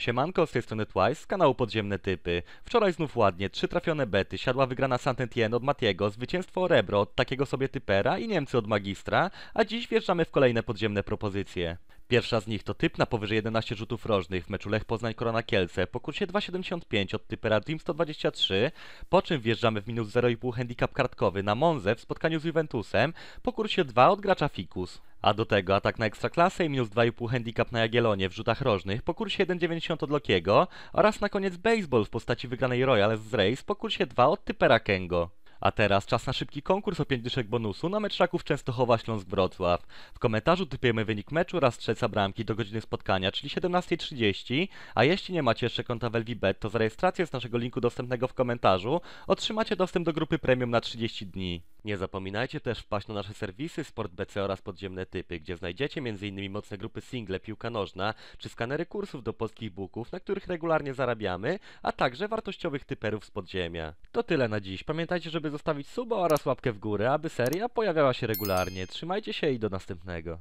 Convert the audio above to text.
Siemanko, z tej strony Twice, z kanału Podziemne Typy. Wczoraj znów ładnie, trzy trafione bety, siadła wygrana saint Etienne od Matiego, zwycięstwo Rebro od takiego sobie typera i Niemcy od Magistra, a dziś wjeżdżamy w kolejne podziemne propozycje. Pierwsza z nich to typ na powyżej 11 rzutów rożnych w meczu Lech Poznań Korona Kielce po kursie 2,75 od typera Dream 123, po czym wjeżdżamy w minus 0,5 handicap kartkowy na Monze w spotkaniu z Juventusem po kursie 2 od gracza Fikus. A do tego atak na Ekstraklasę i minus 2,5 handicap na Jagielonie w rzutach rożnych po kursie 1,90 od Lokiego oraz na koniec baseball w postaci wygranej Royal z Race po kursie 2 od Typera Kengo. A teraz czas na szybki konkurs o 5 dyszek bonusu na mecz Częstochowa Śląsk Wrocław. W komentarzu typujemy wynik meczu oraz strzelca bramki do godziny spotkania, czyli 17.30, a jeśli nie macie jeszcze konta w LVBet, to za rejestrację z naszego linku dostępnego w komentarzu otrzymacie dostęp do grupy premium na 30 dni. Nie zapominajcie też wpaść na nasze serwisy BC oraz Podziemne Typy, gdzie znajdziecie m.in. mocne grupy single, piłka nożna, czy skanery kursów do polskich booków, na których regularnie zarabiamy, a także wartościowych typerów z podziemia. To tyle na dziś. Pamiętajcie, żeby zostawić suba oraz łapkę w górę, aby seria pojawiała się regularnie. Trzymajcie się i do następnego.